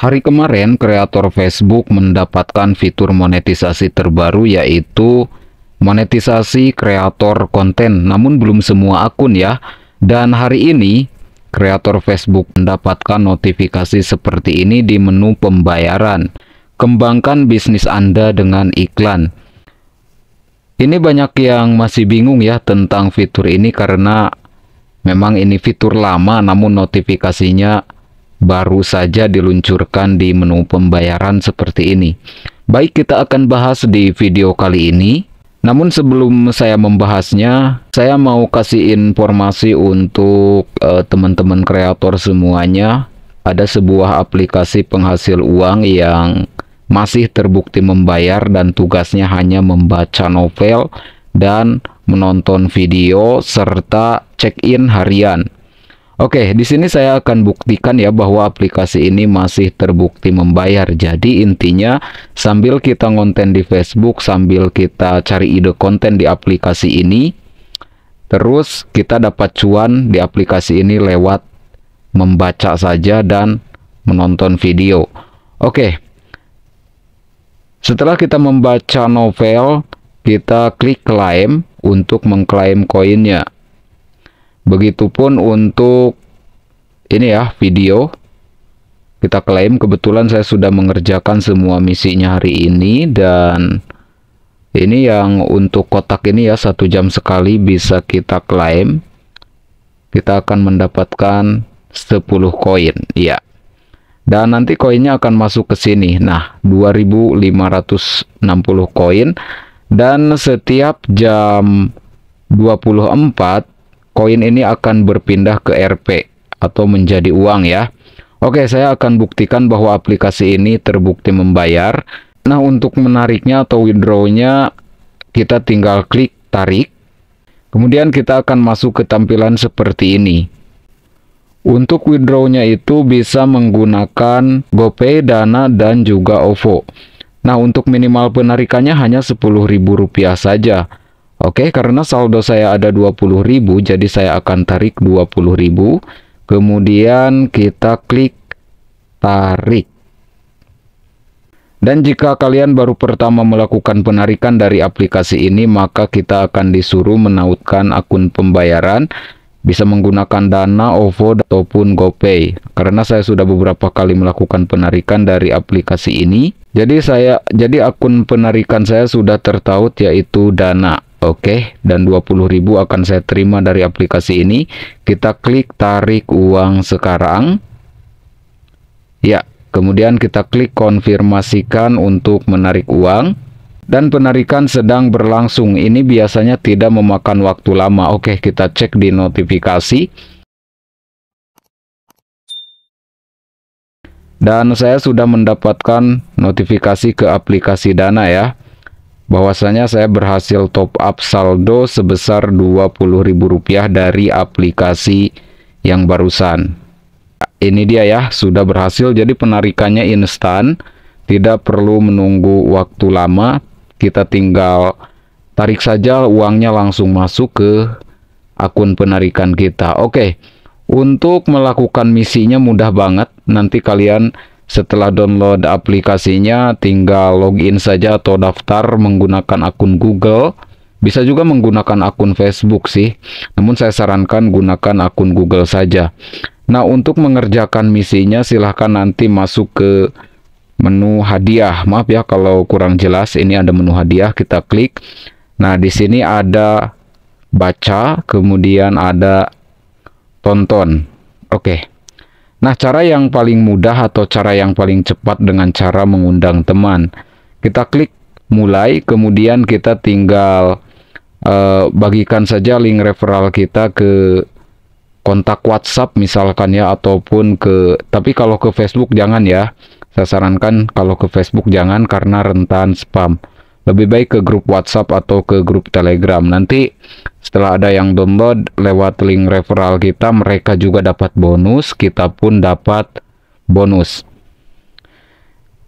Hari kemarin, kreator Facebook mendapatkan fitur monetisasi terbaru yaitu monetisasi kreator konten, namun belum semua akun ya. Dan hari ini, kreator Facebook mendapatkan notifikasi seperti ini di menu pembayaran. Kembangkan bisnis Anda dengan iklan. Ini banyak yang masih bingung ya tentang fitur ini karena memang ini fitur lama namun notifikasinya baru saja diluncurkan di menu pembayaran seperti ini. Baik, kita akan bahas di video kali ini. Namun sebelum saya membahasnya, saya mau kasih informasi untuk eh, teman-teman uh, kreator semuanya. Ada sebuah aplikasi penghasil uang yang masih terbukti membayar dan tugasnya hanya membaca novel dan menonton video serta check-in harian. Oke, di sini saya akan buktikan ya bahwa aplikasi ini masih terbukti membayar. Jadi intinya sambil kita ngonten di Facebook, sambil kita cari ide konten di aplikasi ini, terus kita dapat cuan di aplikasi ini lewat membaca saja dan menonton video. Oke. Setelah kita membaca novel, kita klik klaim untuk mengklaim koinnya. Begitupun untuk ini ya video kita klaim kebetulan saya sudah mengerjakan semua misinya hari ini dan ini yang untuk kotak ini ya satu jam sekali bisa kita klaim kita akan mendapatkan 10 koin ya dan nanti koinnya akan masuk ke sini nah 2560 koin dan setiap jam 24 koin ini akan berpindah ke RP atau menjadi uang ya. Oke, saya akan buktikan bahwa aplikasi ini terbukti membayar. Nah, untuk menariknya atau withdrawnya kita tinggal klik tarik. Kemudian kita akan masuk ke tampilan seperti ini. Untuk withdrawnya itu bisa menggunakan GoPay, Dana, dan juga OVO. Nah, untuk minimal penarikannya hanya Rp10.000 saja. Oke, karena saldo saya ada 20.000, jadi saya akan tarik 20.000. Kemudian kita klik tarik. Dan jika kalian baru pertama melakukan penarikan dari aplikasi ini, maka kita akan disuruh menautkan akun pembayaran. Bisa menggunakan Dana, OVO, ataupun GoPay. Karena saya sudah beberapa kali melakukan penarikan dari aplikasi ini. Jadi saya jadi akun penarikan saya sudah tertaut yaitu Dana. Oke, okay, dan 20.000 akan saya terima dari aplikasi ini. Kita klik tarik uang sekarang. Ya, kemudian kita klik konfirmasikan untuk menarik uang. Dan penarikan sedang berlangsung. Ini biasanya tidak memakan waktu lama. Oke, kita cek di notifikasi. Dan saya sudah mendapatkan notifikasi ke aplikasi Dana ya bahwasanya saya berhasil top up saldo sebesar Rp20.000 dari aplikasi yang barusan. Ini dia ya, sudah berhasil jadi penarikannya instan, tidak perlu menunggu waktu lama, kita tinggal tarik saja uangnya langsung masuk ke akun penarikan kita. Oke. Untuk melakukan misinya mudah banget, nanti kalian setelah download aplikasinya, tinggal login saja atau daftar menggunakan akun Google. Bisa juga menggunakan akun Facebook sih, namun saya sarankan gunakan akun Google saja. Nah, untuk mengerjakan misinya silahkan nanti masuk ke menu hadiah. Maaf ya kalau kurang jelas, ini ada menu hadiah, kita klik. Nah, di sini ada baca, kemudian ada tonton. Oke. Okay. Nah, cara yang paling mudah atau cara yang paling cepat dengan cara mengundang teman. Kita klik mulai, kemudian kita tinggal uh, bagikan saja link referral kita ke kontak WhatsApp misalkan ya ataupun ke tapi kalau ke Facebook jangan ya. Saya sarankan kalau ke Facebook jangan karena rentan spam. Lebih baik ke grup WhatsApp atau ke grup Telegram. Nanti setelah ada yang download lewat link referral kita, mereka juga dapat bonus, kita pun dapat bonus.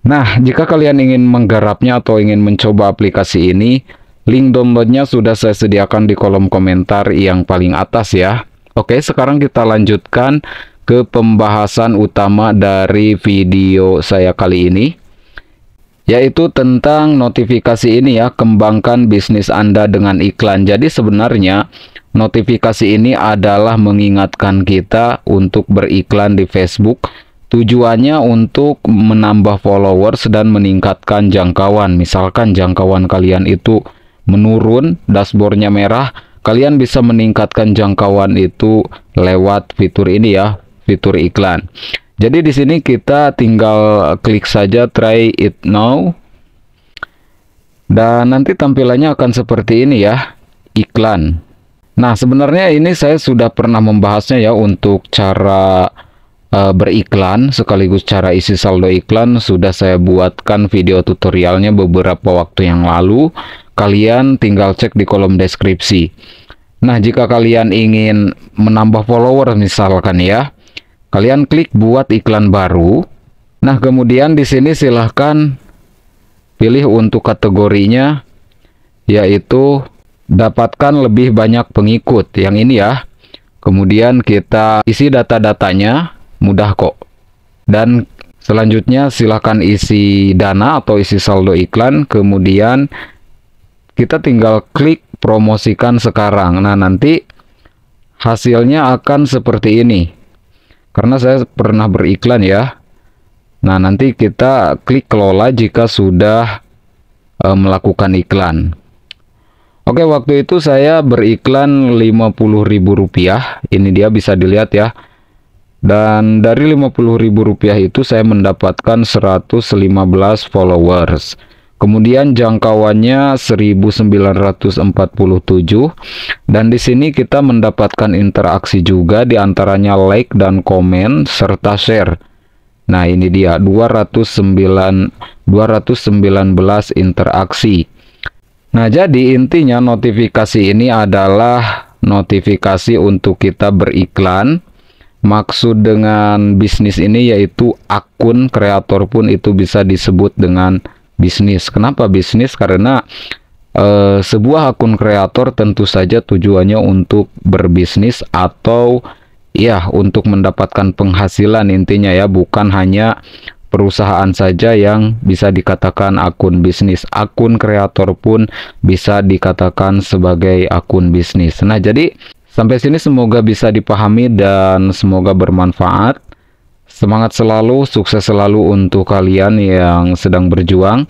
Nah, jika kalian ingin menggarapnya atau ingin mencoba aplikasi ini, link downloadnya sudah saya sediakan di kolom komentar yang paling atas ya. Oke, sekarang kita lanjutkan ke pembahasan utama dari video saya kali ini yaitu tentang notifikasi ini ya kembangkan bisnis Anda dengan iklan jadi sebenarnya notifikasi ini adalah mengingatkan kita untuk beriklan di Facebook tujuannya untuk menambah followers dan meningkatkan jangkauan misalkan jangkauan kalian itu menurun dashboardnya merah kalian bisa meningkatkan jangkauan itu lewat fitur ini ya fitur iklan jadi di sini kita tinggal klik saja try it now. Dan nanti tampilannya akan seperti ini ya, iklan. Nah, sebenarnya ini saya sudah pernah membahasnya ya untuk cara e, beriklan sekaligus cara isi saldo iklan sudah saya buatkan video tutorialnya beberapa waktu yang lalu. Kalian tinggal cek di kolom deskripsi. Nah, jika kalian ingin menambah follower misalkan ya, Kalian klik buat iklan baru. Nah, kemudian di sini silahkan pilih untuk kategorinya yaitu dapatkan lebih banyak pengikut yang ini ya kemudian kita isi data-datanya mudah kok dan selanjutnya silahkan isi dana atau isi saldo iklan kemudian kita tinggal klik promosikan sekarang nah nanti hasilnya akan seperti ini karena saya pernah beriklan ya Nah nanti kita klik kelola jika sudah e, melakukan iklan Oke waktu itu saya beriklan Rp50.000 ini dia bisa dilihat ya dan dari Rp50.000 itu saya mendapatkan 115 followers Kemudian jangkauannya 1947 dan di sini kita mendapatkan interaksi juga di antaranya like dan komen serta share. Nah, ini dia 209 219 interaksi. Nah, jadi intinya notifikasi ini adalah notifikasi untuk kita beriklan Maksud dengan bisnis ini yaitu akun kreator pun itu bisa disebut dengan bisnis. Kenapa bisnis? Karena Uh, sebuah akun kreator tentu saja tujuannya untuk berbisnis atau ya untuk mendapatkan penghasilan intinya ya bukan hanya perusahaan saja yang bisa dikatakan akun bisnis akun kreator pun bisa dikatakan sebagai akun bisnis nah jadi sampai sini semoga bisa dipahami dan semoga bermanfaat Semangat selalu, sukses selalu untuk kalian yang sedang berjuang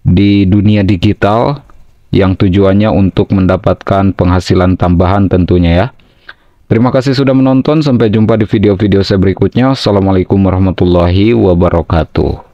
di dunia digital yang tujuannya untuk mendapatkan penghasilan tambahan tentunya ya. Terima kasih sudah menonton, sampai jumpa di video-video saya berikutnya. Assalamualaikum warahmatullahi wabarakatuh.